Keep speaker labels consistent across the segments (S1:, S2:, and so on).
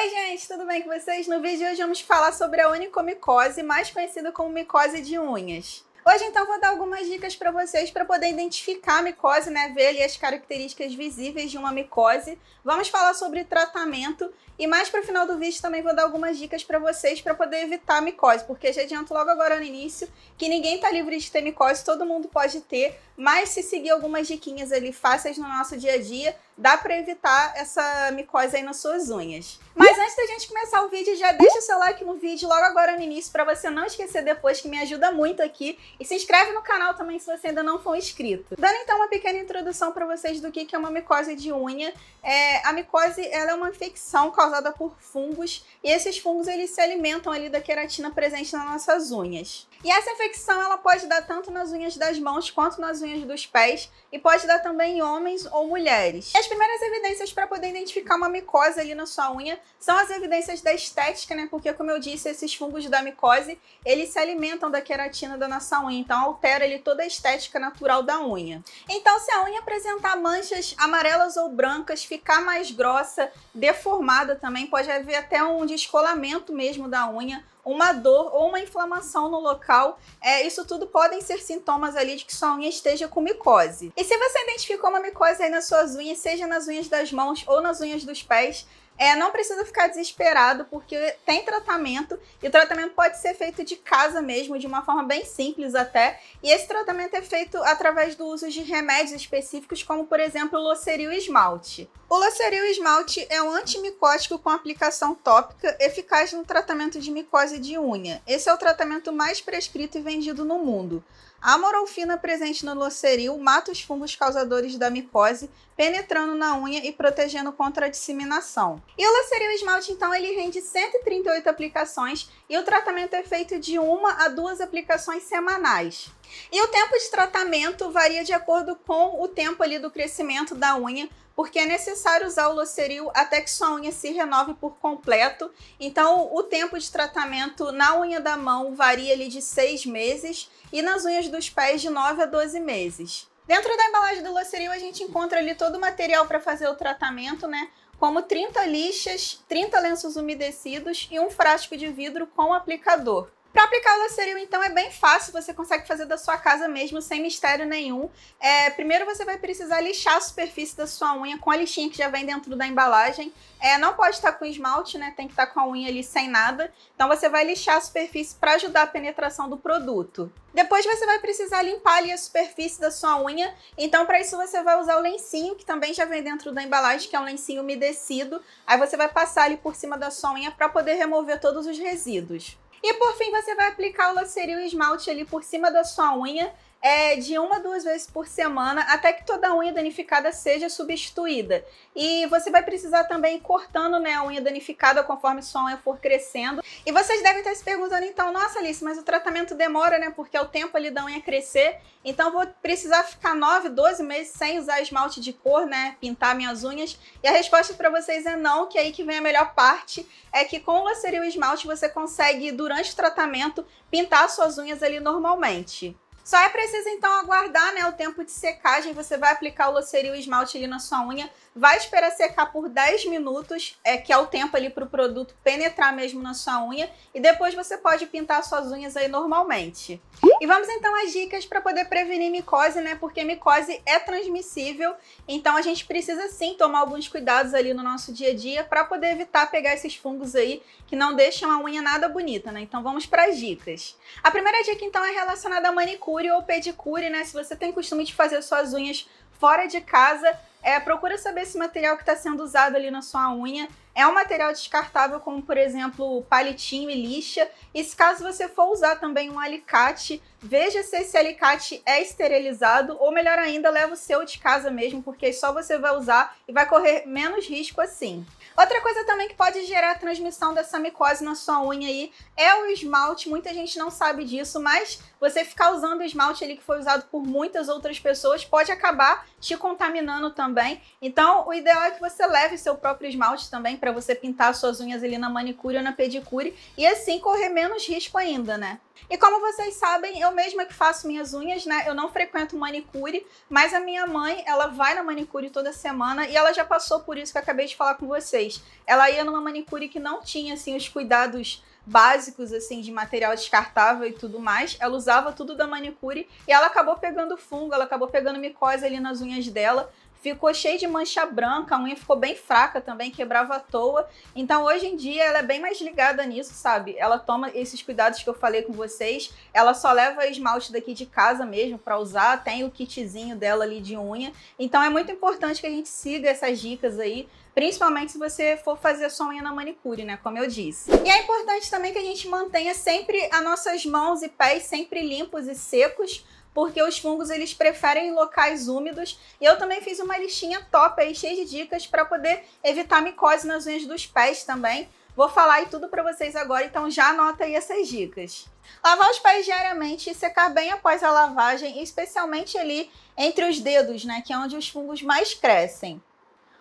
S1: Oi, gente, tudo bem com vocês? No vídeo de hoje vamos falar sobre a onicomicose, mais conhecida como micose de unhas. Hoje, então, vou dar algumas dicas para vocês para poder identificar a micose, né? Ver ali as características visíveis de uma micose. Vamos falar sobre tratamento e mais para o final do vídeo também vou dar algumas dicas para vocês para poder evitar a micose, porque já adianto logo agora no início que ninguém está livre de ter micose, todo mundo pode ter, mas se seguir algumas diquinhas ali fáceis no nosso dia a dia, dá para evitar essa micose aí nas suas unhas. Mas antes da gente começar o vídeo, já deixa o seu like no vídeo logo agora no início para você não esquecer depois, que me ajuda muito aqui. E se inscreve no canal também se você ainda não for inscrito. Dando então uma pequena introdução para vocês do que, que é uma micose de unha. É, a micose ela é uma infecção causada por fungos e esses fungos eles se alimentam ali da queratina presente nas nossas unhas. E essa infecção ela pode dar tanto nas unhas das mãos quanto nas unhas dos pés e pode dar também em homens ou mulheres. As primeiras evidências para poder identificar uma micose ali na sua unha são as evidências da estética, né? Porque, como eu disse, esses fungos da micose, eles se alimentam da queratina da nossa unha, então altera ali toda a estética natural da unha. Então, se a unha apresentar manchas amarelas ou brancas, ficar mais grossa, deformada também, pode haver até um descolamento mesmo da unha, uma dor ou uma inflamação no local. É, isso tudo podem ser sintomas ali de que sua unha esteja com micose. E se você identificou uma micose aí nas suas unhas, seja nas unhas das mãos ou nas unhas dos pés, é, não precisa ficar desesperado, porque tem tratamento, e o tratamento pode ser feito de casa mesmo, de uma forma bem simples até. E esse tratamento é feito através do uso de remédios específicos, como por exemplo o Loceril esmalte. O Loceril esmalte é um antimicótico com aplicação tópica eficaz no tratamento de micose de unha. Esse é o tratamento mais prescrito e vendido no mundo. A morolfina presente no loceril mata os fungos causadores da micose, penetrando na unha e protegendo contra a disseminação. E o loceril esmalte, então, ele rende 138 aplicações e o tratamento é feito de uma a duas aplicações semanais. E o tempo de tratamento varia de acordo com o tempo ali do crescimento da unha, porque é necessário usar o Loceril até que sua unha se renove por completo. Então, o tempo de tratamento na unha da mão varia ali de 6 meses e nas unhas dos pés de 9 a 12 meses. Dentro da embalagem do Loceril a gente encontra ali todo o material para fazer o tratamento, né? Como 30 lixas, 30 lenços umedecidos e um frasco de vidro com aplicador. Para aplicar o lacerio, então, é bem fácil, você consegue fazer da sua casa mesmo, sem mistério nenhum. É, primeiro você vai precisar lixar a superfície da sua unha com a lixinha que já vem dentro da embalagem. É, não pode estar com esmalte, né? Tem que estar com a unha ali sem nada. Então você vai lixar a superfície para ajudar a penetração do produto. Depois você vai precisar limpar ali a superfície da sua unha. Então para isso você vai usar o lencinho, que também já vem dentro da embalagem, que é um lencinho umedecido. Aí você vai passar ali por cima da sua unha para poder remover todos os resíduos. E por fim, você vai aplicar o lacerio esmalte ali por cima da sua unha é, de uma a duas vezes por semana, até que toda unha danificada seja substituída. E você vai precisar também ir cortando né, a unha danificada conforme sua unha for crescendo. E vocês devem estar se perguntando, então, nossa Alice, mas o tratamento demora, né? Porque é o tempo ali da unha crescer. Então vou precisar ficar 9, 12 meses sem usar esmalte de cor, né? Pintar minhas unhas. E a resposta para vocês é não, que é aí que vem a melhor parte, é que com o Laceril Esmalte você consegue, durante o tratamento, pintar suas unhas ali normalmente. Só é preciso então aguardar né, o tempo de secagem, você vai aplicar o e o esmalte ali na sua unha Vai esperar secar por 10 minutos, é que é o tempo ali para o produto penetrar mesmo na sua unha, e depois você pode pintar suas unhas aí normalmente. E vamos então às dicas para poder prevenir micose, né? Porque micose é transmissível, então a gente precisa sim tomar alguns cuidados ali no nosso dia a dia para poder evitar pegar esses fungos aí que não deixam a unha nada bonita, né? Então vamos para as dicas. A primeira dica então é relacionada à manicure ou pedicure, né? Se você tem costume de fazer suas unhas fora de casa, é, procura saber se o material que está sendo usado ali na sua unha é um material descartável como, por exemplo, palitinho e lixa. E se caso você for usar também um alicate, veja se esse alicate é esterilizado ou melhor ainda, leva o seu de casa mesmo, porque só você vai usar e vai correr menos risco assim. Outra coisa também que pode gerar a transmissão dessa micose na sua unha aí é o esmalte. Muita gente não sabe disso, mas você ficar usando o esmalte ali que foi usado por muitas outras pessoas pode acabar te contaminando também. Então, o ideal é que você leve seu próprio esmalte também para você pintar suas unhas ali na manicure ou na pedicure e assim correr menos risco ainda, né? E como vocês sabem, eu mesma que faço minhas unhas, né? Eu não frequento manicure, mas a minha mãe, ela vai na manicure toda semana e ela já passou por isso que eu acabei de falar com vocês. Ela ia numa manicure que não tinha assim os cuidados básicos assim de material descartável e tudo mais. Ela usava tudo da manicure e ela acabou pegando fungo, ela acabou pegando micose ali nas unhas dela ficou cheio de mancha branca, a unha ficou bem fraca também, quebrava à toa. Então hoje em dia ela é bem mais ligada nisso, sabe? Ela toma esses cuidados que eu falei com vocês, ela só leva esmalte daqui de casa mesmo para usar, tem o kitzinho dela ali de unha. Então é muito importante que a gente siga essas dicas aí, principalmente se você for fazer a sua unha na manicure, né, como eu disse. E é importante também que a gente mantenha sempre as nossas mãos e pés sempre limpos e secos, porque os fungos eles preferem locais úmidos. E eu também fiz uma listinha top aí, cheia de dicas para poder evitar micose nas unhas dos pés também. Vou falar aí tudo para vocês agora, então já anota aí essas dicas. Lavar os pés diariamente e secar bem após a lavagem, especialmente ali entre os dedos, né, que é onde os fungos mais crescem.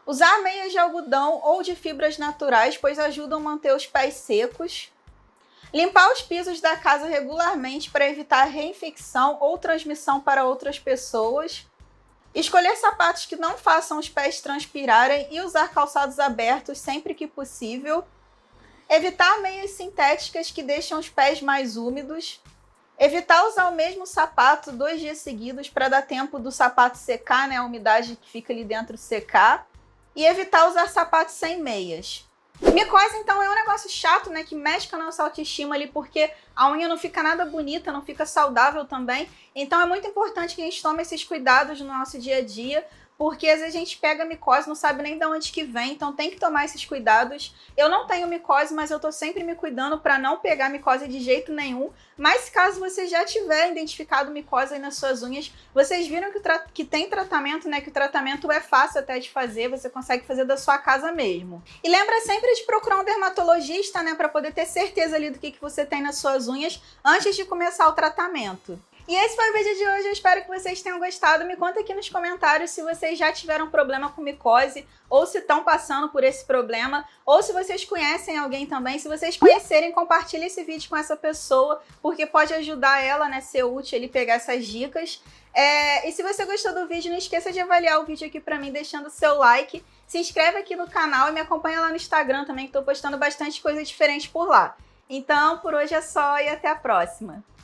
S1: Usar meias de algodão ou de fibras naturais, pois ajudam a manter os pés secos. Limpar os pisos da casa regularmente para evitar reinfecção ou transmissão para outras pessoas. Escolher sapatos que não façam os pés transpirarem e usar calçados abertos sempre que possível. Evitar meias sintéticas que deixam os pés mais úmidos. Evitar usar o mesmo sapato dois dias seguidos para dar tempo do sapato secar, né, a umidade que fica ali dentro secar. E evitar usar sapatos sem meias. Micose, então, é um negócio chato, né? Que mexe com a nossa autoestima ali, porque a unha não fica nada bonita, não fica saudável também. Então, é muito importante que a gente tome esses cuidados no nosso dia a dia porque às vezes a gente pega micose, não sabe nem de onde que vem, então tem que tomar esses cuidados. Eu não tenho micose, mas eu tô sempre me cuidando para não pegar micose de jeito nenhum. Mas caso você já tiver identificado micose aí nas suas unhas, vocês viram que, que tem tratamento, né? Que o tratamento é fácil até de fazer, você consegue fazer da sua casa mesmo. E lembra sempre de procurar um dermatologista, né, para poder ter certeza ali do que, que você tem nas suas unhas antes de começar o tratamento. E esse foi o vídeo de hoje, eu espero que vocês tenham gostado. Me conta aqui nos comentários se vocês já tiveram problema com micose, ou se estão passando por esse problema, ou se vocês conhecem alguém também. Se vocês conhecerem, compartilhe esse vídeo com essa pessoa, porque pode ajudar ela, né, ser útil, ele pegar essas dicas. É, e se você gostou do vídeo, não esqueça de avaliar o vídeo aqui para mim, deixando o seu like. Se inscreve aqui no canal e me acompanha lá no Instagram também, que estou postando bastante coisa diferente por lá. Então, por hoje é só e até a próxima!